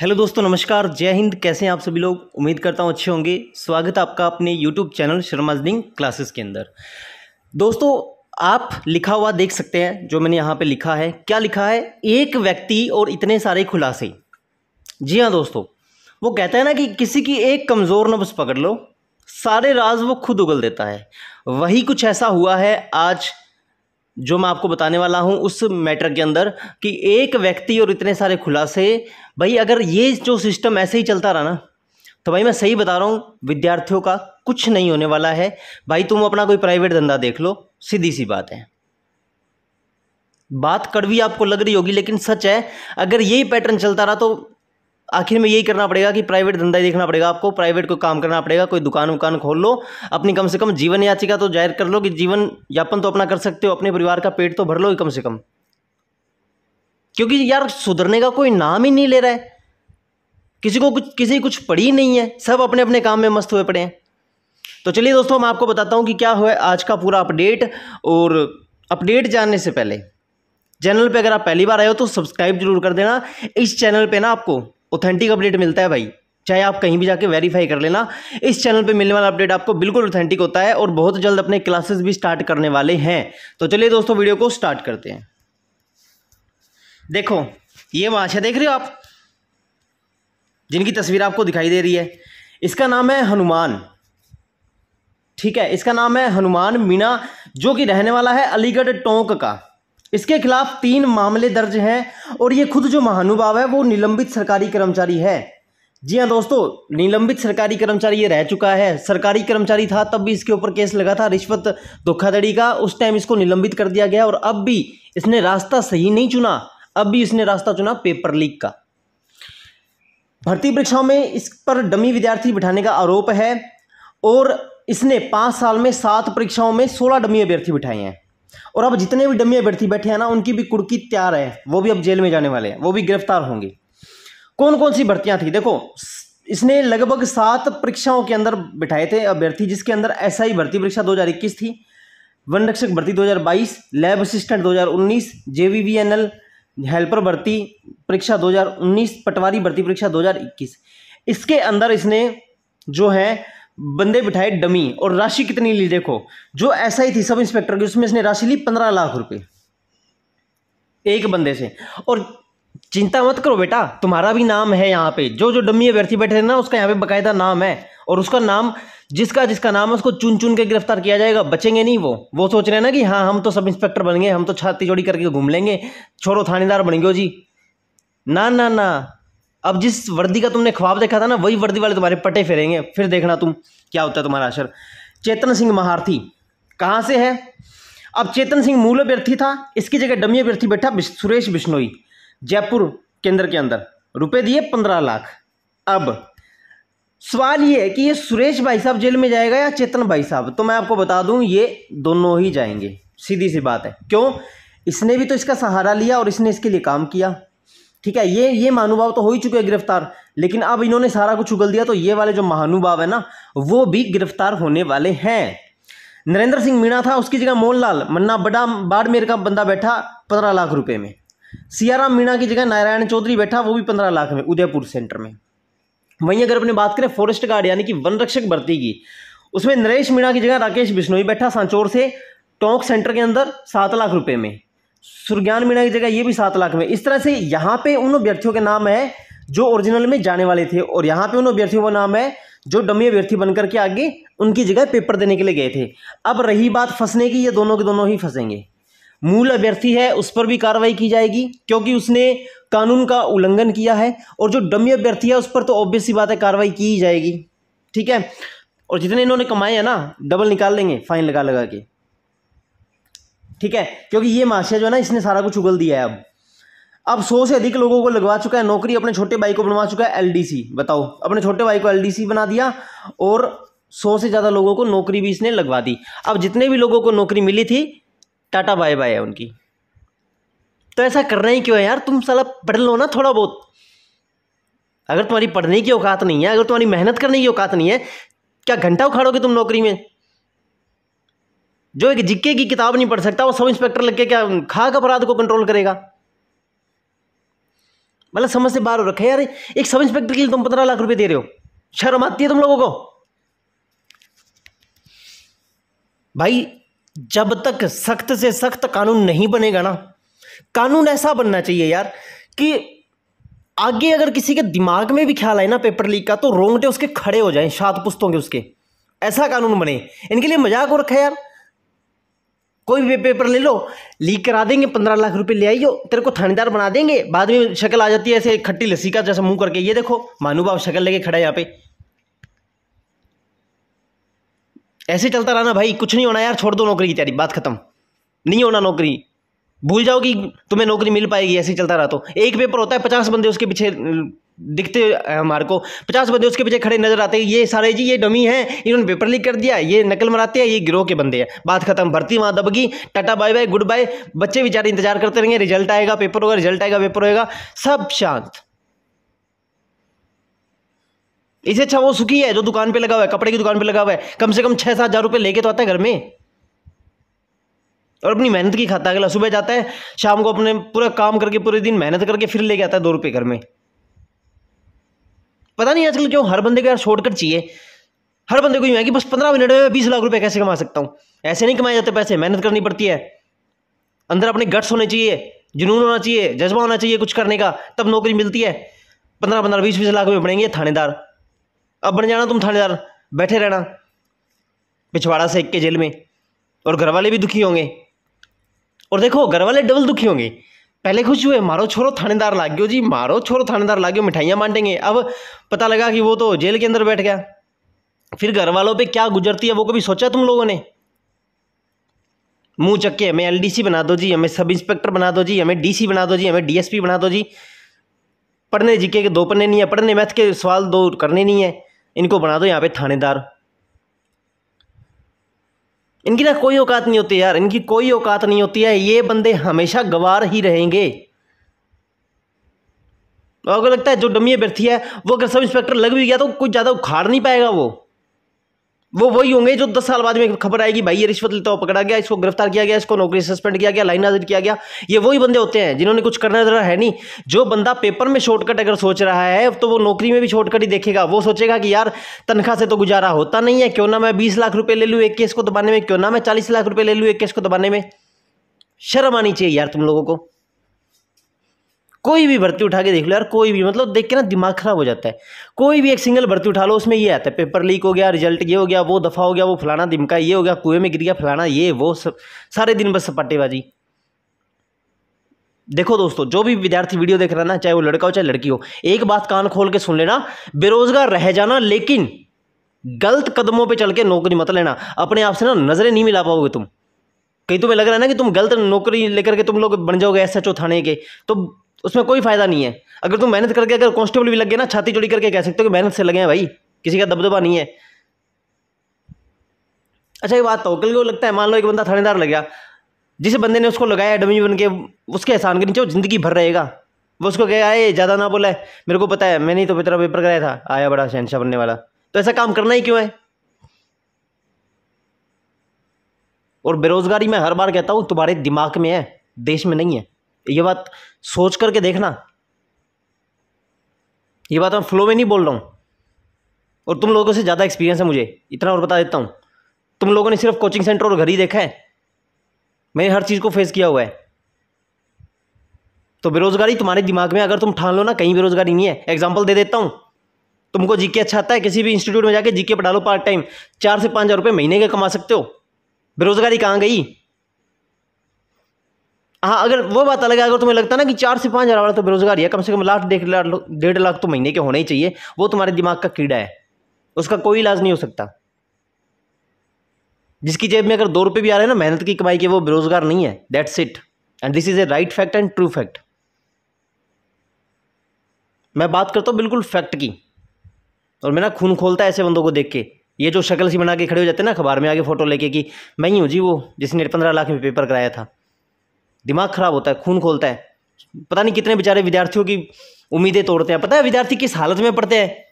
hello दोस्तों नमस्कार जय हिंद कैसे हैं आप सभी लोग उम्मीद करता हूं अच्छे होंगे स्वागत है आपका अपने यूट्यूब चैनल शर्मा दिंग क्लासेस के अंदर दोस्तों आप लिखा हुआ देख सकते हैं जो मैंने यहाँ पे लिखा है क्या लिखा है एक व्यक्ति और इतने सारे खुलासे जी हाँ दोस्तों वो कहता है ना कि किसी की एक कमज़ोर नब्स पकड़ लो सारे राज वो खुद उगल देता है वही कुछ ऐसा हुआ है आज जो मैं आपको बताने वाला हूं उस मैटर के अंदर कि एक व्यक्ति और इतने सारे खुलासे भाई अगर ये जो सिस्टम ऐसे ही चलता रहा ना तो भाई मैं सही बता रहा हूं विद्यार्थियों का कुछ नहीं होने वाला है भाई तुम अपना कोई प्राइवेट धंधा देख लो सीधी सी बात है बात कड़वी आपको लग रही होगी लेकिन सच है अगर यही पैटर्न चलता रहा तो आखिर में यही करना पड़ेगा कि प्राइवेट धंधा ही देखना पड़ेगा आपको प्राइवेट कोई काम करना पड़ेगा कोई दुकान वुकान खोल लो अपनी कम से कम जीवन याचिका तो जाहिर कर लो कि जीवन यापन तो अपना कर सकते हो अपने परिवार का पेट तो भर लो कम से कम क्योंकि यार सुधरने का कोई नाम ही नहीं ले रहा है किसी को कुछ किसी कुछ पड़ी ही नहीं है सब अपने अपने काम में मस्त हुए पड़े हैं तो चलिए दोस्तों मैं आपको बताता हूँ कि क्या हुआ आज का पूरा अपडेट और अपडेट जानने से पहले चैनल पे अगर आप पहली बार आए हो तो सब्सक्राइब जरूर कर देना इस चैनल पे ना आपको ऑथेंटिक अपडेट मिलता है भाई चाहे आप कहीं भी जाके वेरीफाई कर लेना इस चैनल पे मिलने वाला अपडेट आपको बिल्कुल ऑथेंटिक होता है और बहुत जल्द अपने क्लासेस भी स्टार्ट करने वाले हैं तो चलिए दोस्तों वीडियो को स्टार्ट करते हैं देखो ये महाशय देख रहे हो आप जिनकी तस्वीर आपको दिखाई दे रही है इसका नाम है हनुमान ठीक है इसका नाम है हनुमान मीणा जो कि रहने वाला है अलीगढ़ टोंक का इसके खिलाफ तीन मामले दर्ज हैं और ये खुद जो महानुभाव है वो निलंबित सरकारी कर्मचारी है जी हाँ दोस्तों निलंबित सरकारी कर्मचारी ये रह चुका है सरकारी कर्मचारी था तब भी इसके ऊपर केस लगा था रिश्वत धोखाधड़ी का उस टाइम इसको निलंबित कर दिया गया और अब भी इसने रास्ता सही नहीं चुना अब भी इसने रास्ता चुना पेपर लीक का भर्ती परीक्षाओं में इस पर डमी विद्यार्थी बिठाने का आरोप है और इसने पाँच साल में सात परीक्षाओं में सोलह डमी अभ्यर्थी बिठाए हैं और अब जितने भी डम्मी अभ्यर्थी बैठे हैं ना उनकी भी कुड़की तैयार है वो भी अब जेल में जाने वाले हैं वो भी गिरफ्तार होंगे कौन कौन सी भर्तियां थी देखो इसने लगभग सात परीक्षाओं के अंदर बिठाए थे अभ्यर्थी जिसके अंदर ऐसा ही भर्ती परीक्षा 2021 थी वन रक्षक भर्ती 2022 लैब असिस्टेंट 2019 जेवीवीएनएल हेल्पर भर्ती परीक्षा 2019 पटवारी भर्ती परीक्षा 2021 इसके अंदर इसने जो है बंदे बिठाए डमी और राशि कितनी ली देखो जो ऐसा ही थी सब इंस्पेक्टर की उसमें इसने राशि ली पंद्रह लाख रुपए एक बंदे से और चिंता मत करो बेटा तुम्हारा भी नाम है यहाँ पे जो जो डमी अभ्यर्थी बैठे ना उसका यहाँ पे बकायदा नाम है और उसका नाम जिसका जिसका नाम है उसको चुन चुन के गिरफ्तार किया जाएगा बचेंगे नहीं वो वो सोच रहे हैं ना कि हाँ हम तो सब इंस्पेक्टर बन गए हम तो छाती जोड़ी करके घूम लेंगे छोड़ो थानेदार बन जी ना ना ना अब जिस वर्दी का तुमने ख्वाब देखा था ना वही वर्दी वाले तुम्हारे पटे फेरेंगे फिर देखना तुम क्या होता है तुम्हारा असर चेतन सिंह महारथी कहाँ से है अब चेतन सिंह मूल अभ्यर्थी था इसकी जगह डमी अभ्यर्थी बैठा सुरेश बिश्नोई जयपुर केंद्र के अंदर रुपए दिए पंद्रह लाख अब सवाल ये है कि ये सुरेश भाई साहब जेल में जाएगा या चेतन भाई साहब तो मैं आपको बता दूं ये दोनों ही जाएंगे सीधी सी बात है क्यों इसने भी तो इसका सहारा लिया और इसने इसके लिए काम किया ठीक है ये ये महानुभाव तो हो ही चुके हैं गिरफ्तार लेकिन अब इन्होंने सारा कुछ उगल दिया तो ये वाले जो महानुभाव है ना वो भी गिरफ्तार होने वाले हैं नरेंद्र सिंह मीणा था उसकी जगह मोहनलाल मन्ना बड़ा बाड़मेर का बंदा बैठा पंद्रह लाख रुपए में सियाराम मीणा की जगह नारायण चौधरी बैठा वो भी पंद्रह लाख में उदयपुर सेंटर में वहीं अगर अपने बात करें फॉरेस्ट गार्ड यानी कि वन रक्षक भर्ती की उसमें नरेश मीणा की जगह राकेश बिश्नोई बैठा सांचौर से टोंक सेंटर के अंदर सात लाख रुपए में सुरज्ञान मीणा की जगह ये भी सात लाख में इस तरह से यहाँ पे उन अभ्यर्थियों के नाम है जो ओरिजिनल में जाने वाले थे और यहाँ पे उन अभ्यर्थियों का नाम है जो डमी अभ्यर्थी बनकर के आगे उनकी जगह पेपर देने के लिए गए थे अब रही बात फंसने की ये दोनों के दोनों ही फंसेंगे मूल अभ्यर्थी है उस पर भी कार्रवाई की जाएगी क्योंकि उसने कानून का उल्लंघन किया है और जो डमी अभ्यर्थी है उस पर तो ऑब्वियस सी बात है कार्रवाई की ही जाएगी ठीक है और जितने इन्होंने कमाए हैं ना डबल निकाल लेंगे फाइन लगा लगा के ठीक है क्योंकि ये माशिया जो है ना इसने सारा कुछ उगल दिया है अब अब सौ से अधिक लोगों को लगवा चुका है नौकरी अपने छोटे भाई को बनवा चुका है एलडीसी बताओ अपने छोटे भाई को एलडीसी बना दिया और सौ से ज़्यादा लोगों को नौकरी भी इसने लगवा दी अब जितने भी लोगों को नौकरी मिली थी टाटा बाय बाय है उनकी तो ऐसा करना ही क्यों है यार तुम सला पढ़ लो ना थोड़ा बहुत अगर तुम्हारी पढ़ने की औकात नहीं है अगर तुम्हारी मेहनत करने की औकात नहीं है क्या घंटा उखाड़ोगे तुम नौकरी में जो एक जिक्के की किताब नहीं पढ़ सकता वो सब इंस्पेक्टर लग के क्या खाक अपराध को कंट्रोल करेगा मतलब समझ से बाहर रखे यार एक सब इंस्पेक्टर के लिए तुम पंद्रह लाख रुपए दे रहे हो शर्म आती है तुम लोगों को भाई जब तक सख्त से सख्त कानून नहीं बनेगा ना कानून ऐसा बनना चाहिए यार कि आगे अगर किसी के दिमाग में भी ख्याल आए ना पेपर लीक का तो रोंगटे उसके खड़े हो जाए सात पुस्तों के उसके ऐसा कानून बने इनके लिए मजाक हो रखा है यार कोई भी पेपर ले लो लीक करा देंगे पंद्रह लाख रुपए ले आइयो तेरे को थानेदार बना देंगे बाद में शक्ल आ जाती है ऐसे खट्टी लस्सी का जैसा मुंह करके ये देखो मानू बाप शक्ल लेके खड़ा यहाँ पे ऐसे चलता रहना भाई कुछ नहीं होना यार छोड़ दो नौकरी की तैयारी बात खत्म नहीं होना नौकरी भूल जाओ कि तुम्हें नौकरी मिल पाएगी ऐसे चलता रहा तो एक पेपर होता है पचास बंदे उसके पीछे दिखते हमारे को पचास बंदे उसके पीछे खड़े नजर आते हैं ये सारे जी ये डमी हैं इन्होंने पेपर लीक कर दिया ये नकल मराते हैं ये गिरोह के बंदे हैं बात खत्म भर्ती वहाँ दबगी tata bye bye goodbye बच्चे बेचारे इंतजार करते रहेंगे रिजल्ट आएगा पेपर होगा रिजल्ट आएगा पेपर होगा सब शांत इसे अच्छा वो सुखी है जो दुकान पे लगा हुआ है कपड़े की दुकान पे लगा हुआ है कम से कम छः सात हज़ार रुपये लेके तो आता है घर में और अपनी मेहनत की खाता है अगला सुबह जाता है शाम को अपने पूरा काम करके पूरे दिन मेहनत करके फिर लेके आता है दो रुपये घर में पता नहीं आजकल क्यों हर बंदे को यार शॉर्टकट चाहिए हर बंदे को यूँ है कि बस पंद्रह मिनट में मैं बीस लाख रुपये कैसे कमा सकता हूँ ऐसे नहीं कमाए जाते पैसे मेहनत करनी पड़ती है अंदर अपने गट्स होने चाहिए जुनून होना चाहिए जज्बा होना चाहिए कुछ करने का तब नौकरी मिलती है पंद्रह पंद्रह बीस बीस लाख में बनेंगे थानेदार अब बन जाना तुम थानेदार बैठे रहना पिछवाड़ा से एक के जेल में और घर वाले भी दुखी होंगे और देखो घर वाले डबल दुखी होंगे पहले खुश हुए मारो छोरो थानेदार लाग गयो जी मारो छोरो थानेदार लाग गयो मिठाइयाँ बांटेंगे अब पता लगा कि वो तो जेल के अंदर बैठ गया फिर घर वालों पर क्या गुजरती है वो कभी सोचा तुम लोगों ने मुंह चक्के हमें एलडीसी बना दो जी हमें सब इंस्पेक्टर बना दो जी हमें डीसी बना दो जी हमें डीएसपी बना दो जी पढ़ने जीके के दो पढ़ने नहीं है पढ़ने मैथ के सवाल दो करने नहीं है इनको बना दो यहाँ पे थानेदार इनकी ना कोई औकात नहीं होती यार इनकी कोई औकात नहीं होती है ये बंदे हमेशा गवार ही रहेंगे और लगता है जो डमी अभ्यर्थी है वो अगर सब इंस्पेक्टर लग भी गया तो कुछ ज़्यादा उखाड़ नहीं पाएगा वो वो वही होंगे जो दस साल बाद में खबर आएगी भाई ये रिश्वत लेता हुआ पकड़ा गया इसको गिरफ्तार किया गया इसको नौकरी सस्पेंड किया गया लाइन हाजिर किया गया ये वही बंदे होते हैं जिन्होंने कुछ करना जरा है नहीं जो बंदा पेपर में शॉर्टकट अगर सोच रहा है तो वो नौकरी में भी शॉर्टकट ही देखेगा वो सोचेगा कि यार तनख्वाह से तो गुजारा होता नहीं है क्यों ना मैं बीस लाख रुपये ले लूँ एक केस को दबाने में क्यों ना मैं चालीस लाख रुपये ले लूँ एक केस को दबाने में शर्म आनी चाहिए यार तुम लोगों को कोई भी भर्ती उठा के देख लो यार कोई भी मतलब देख के ना दिमाग खराब हो जाता है कोई भी एक सिंगल भर्ती उठा लो उसमें ये आता है पेपर लीक हो गया रिजल्ट ये हो गया वो दफ़ा हो गया वो फलाना दिमका ये हो गया कुएं में गिर गया फलाना ये वो सब सारे दिन बस सपाटेबाजी देखो दोस्तों जो भी विद्यार्थी वीडियो देख रहा ना चाहे वो लड़का हो चाहे लड़की हो एक बात कान खोल के सुन लेना बेरोजगार रह जाना लेकिन गलत कदमों पे चल के नौकरी मत लेना अपने आप से ना नज़रें नहीं मिला पाओगे तुम कहीं तुम्हें लग रहा है ना कि तुम गलत नौकरी लेकर के तुम लोग बन जाओगे एस एच थाने के तो उसमें कोई फ़ायदा नहीं है अगर तुम मेहनत करके अगर कॉन्स्टेबल भी लग गया ना छाती जोड़ी करके कह सकते हो कि मेहनत से लगे हैं भाई किसी का दबदबा नहीं है अच्छा ये बात तो कल को लगता है मान लो एक बंदा थानेदार लग गया जिस बंदे ने उसको लगाया डमी बन के उसके एहसान के नीचे ज़िंदगी भर रहेगा वो उसको कह आए ज़्यादा ना बोला है मेरे को पता है मैंने तो तेरा पेपर कराया था आया बड़ा शहनशाह बनने वाला तो ऐसा काम करना ही क्यों है और बेरोज़गारी मैं हर बार कहता हूँ तुम्हारे दिमाग में है देश में नहीं है ये बात सोच करके देखना ये बात मैं फ्लो में नहीं बोल रहा हूँ और तुम लोगों से ज़्यादा एक्सपीरियंस है मुझे इतना और बता देता हूँ तुम लोगों ने सिर्फ कोचिंग सेंटर और घर ही देखा है मैंने हर चीज़ को फेस किया हुआ है तो बेरोज़गारी तुम्हारे दिमाग में अगर तुम ठान लो ना कहीं बेरोज़गारी नहीं है एग्जाम्पल दे देता हूँ तुमको जीके अच्छा आता है किसी भी इंस्टीट्यूट में जाके जीके पढ़ा लो पार्ट टाइम चार से पाँच हज़ार रुपये महीने के कमा सकते हो बेरोज़गारी कहाँ गई हाँ अगर वो बात अलग है अगर तुम्हें लगता है ना कि चार से पाँच हज़ार वाला तो बेरोजगारी है कम से कम लास्ट डेढ़ लाख डेढ़ लाख तो महीने के होने ही चाहिए वो तुम्हारे दिमाग का कीड़ा है उसका कोई इलाज नहीं हो सकता जिसकी जेब में अगर दो रुपये भी आ रहे हैं ना मेहनत की कमाई के वो बेरोजगार नहीं है that's it and this is a right fact and true fact मैं बात करता हूँ बिल्कुल फैक्ट की और मेरा खून खोलता है ऐसे बंदों को देख के ये जो शक्ल सी बना के खड़े हो जाते हैं ना अखबार में आगे फ़ोटो लेके कि मैं ही हूँ जी वो जिसने पंद्रह लाख में पेपर कराया था दिमाग ख़राब होता है खून खोलता है पता नहीं कितने बेचारे विद्यार्थियों की उम्मीदें तोड़ते हैं पता है विद्यार्थी किस हालत में पढ़ते हैं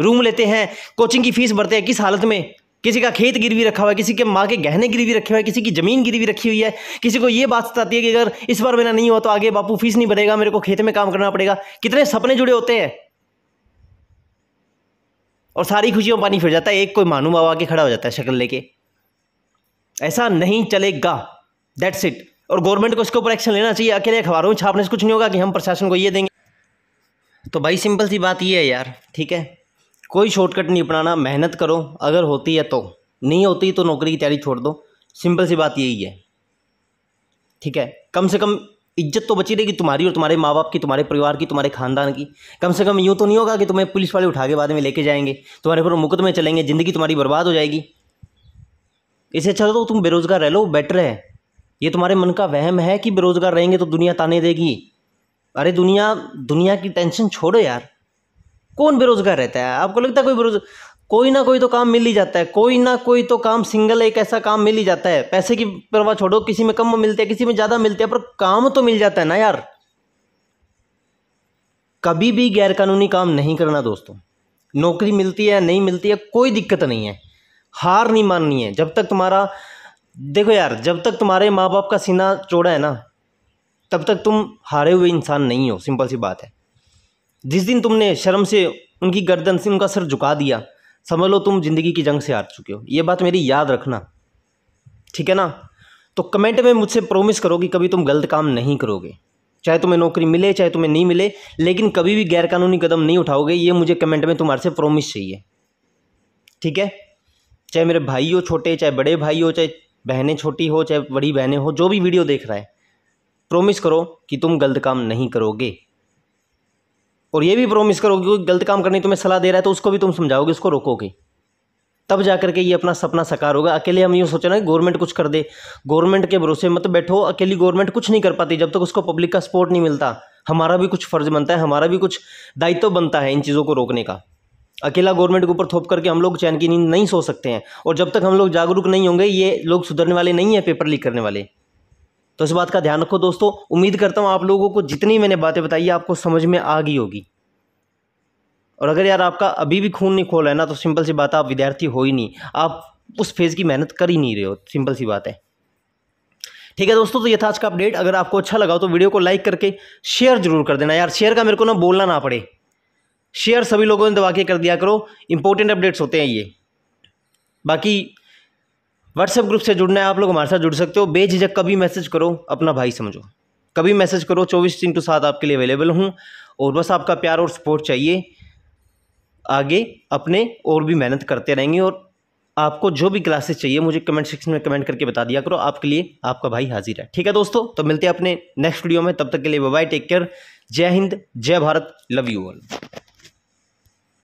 रूम लेते हैं कोचिंग की फीस भरते हैं किस हालत में किसी का खेत गिरवी रखा हुआ है किसी के माँ के गहने गिरवी रखे हुए हैं किसी की ज़मीन गिरवी रखी हुई है किसी को ये बात सताती है कि अगर इस बार मेरा नहीं हुआ तो आगे बापू फीस नहीं भरेगा मेरे को खेत में काम करना पड़ेगा कितने सपने जुड़े होते हैं और सारी खुशियों पानी फिर जाता है एक कोई मानू बाबा आके खड़ा हो जाता है शक्ल लेके ऐसा नहीं चलेगा दैट्स इट और गवर्नमेंट को इसके ऊपर एक्शन लेना चाहिए अकेले अखबारों में छापने से कुछ नहीं होगा कि हम प्रशासन को ये देंगे तो भाई सिंपल सी बात ये है यार ठीक है कोई शॉर्टकट नहीं अपनाना मेहनत करो अगर होती है तो नहीं होती तो नौकरी की तैयारी छोड़ दो सिंपल सी बात यही है ठीक है कम से कम इज्जत तो बची रहेगी तुम्हारी और तुम्हारे माँ बाप की तुम्हारे परिवार की तुम्हारे खानदान की कम से कम यूँ तो नहीं होगा कि तुम्हें पुलिस वाले उठा के बाद में लेके जाएंगे तुम्हारे ऊपर मुकदमे चलेंगे ज़िंदगी तुम्हारी बर्बाद हो जाएगी इससे अच्छा तो तुम बेरोज़गार रह लो बेटर है ये तुम्हारे मन का वहम है कि बेरोज़गार रहेंगे तो दुनिया ताने देगी अरे दुनिया दुनिया की टेंशन छोड़ो यार कौन बेरोज़गार रहता है आपको लगता है कोई बेरोज कोई ना कोई तो काम मिल ही जाता है कोई ना कोई तो काम सिंगल एक ऐसा काम मिल ही जाता है पैसे की परवाह छोड़ो किसी में कम मिलते हैं किसी में ज़्यादा मिलते हैं पर काम तो मिल जाता है ना यार कभी भी गैरकानूनी काम नहीं करना दोस्तों नौकरी मिलती है नहीं मिलती है कोई दिक्कत नहीं है हार नहीं माननी है जब तक तुम्हारा देखो यार जब तक तुम्हारे माँ बाप का सीना चौड़ा है ना तब तक तुम हारे हुए इंसान नहीं हो सिंपल सी बात है जिस दिन तुमने शर्म से उनकी गर्दन से उनका सर झुका दिया समझ लो तुम ज़िंदगी की जंग से हार चुके हो ये बात मेरी याद रखना ठीक है ना तो कमेंट में मुझसे प्रोमिस करो कि कभी तुम गलत काम नहीं करोगे चाहे तुम्हें नौकरी मिले चाहे तुम्हें नहीं मिले लेकिन कभी भी गैरकानूनी कदम नहीं उठाओगे ये मुझे कमेंट में तुम्हारे से प्रोमिस चाहिए ठीक है चाहे मेरे भाई हो छोटे चाहे बड़े भाई हो चाहे बहनें छोटी हो चाहे बड़ी बहनें हो जो भी वीडियो देख रहा है प्रोमिस करो कि तुम गलत काम नहीं करोगे और ये भी प्रोमिस करो कि गलत काम करने तुम्हें सलाह दे रहा है तो उसको भी तुम समझाओगे उसको रोकोगे तब जा करके ये अपना सपना साकार होगा अकेले हम यूँ सोचे ना कि गवर्नमेंट कुछ कर दे गवर्नमेंट के भरोसे मत बैठो अकेली गवर्नमेंट कुछ नहीं कर पाती जब तक उसको पब्लिक का सपोर्ट नहीं मिलता हमारा भी कुछ फर्ज बनता है हमारा भी कुछ दायित्व बनता है इन चीज़ों को रोकने का अकेला गवर्नमेंट के ऊपर थोप करके हम लोग चैन की नींद नहीं सो सकते हैं और जब तक हम लोग जागरूक नहीं होंगे ये लोग सुधरने वाले नहीं हैं पेपर लीक करने वाले तो इस बात का ध्यान रखो दोस्तों उम्मीद करता हूँ आप लोगों को जितनी मैंने बातें बताई आपको समझ में आ गई होगी और अगर यार आपका अभी भी खून नहीं खोला है ना तो सिंपल सी बात आप विद्यार्थी हो ही नहीं आप उस फेज़ की मेहनत कर ही नहीं रहे हो सिंपल सी बात है ठीक है दोस्तों तो ये था आज का अपडेट अगर आपको अच्छा लगा तो वीडियो को लाइक करके शेयर जरूर कर देना यार शेयर का मेरे को ना बोलना ना पड़े शेयर सभी लोगों ने दबा के कर दिया करो इंपॉर्टेंट अपडेट्स होते हैं ये बाकी व्हाट्सएप ग्रुप से जुड़ना है आप लोग हमारे साथ जुड़ सकते हो बेझिझक कभी मैसेज करो अपना भाई समझो कभी मैसेज करो चौबीस इंटू सात आपके लिए अवेलेबल हूँ और बस आपका प्यार और सपोर्ट चाहिए आगे अपने और भी मेहनत करते रहेंगे और आपको जो भी क्लासेस चाहिए मुझे कमेंट सेक्शन में कमेंट करके बता दिया करो आपके लिए आपका भाई हाजिर है ठीक है दोस्तों तो मिलते हैं अपने नेक्स्ट वीडियो में तब तक के लिए बाय टेक केयर जय हिंद जय भारत लव यू ऑल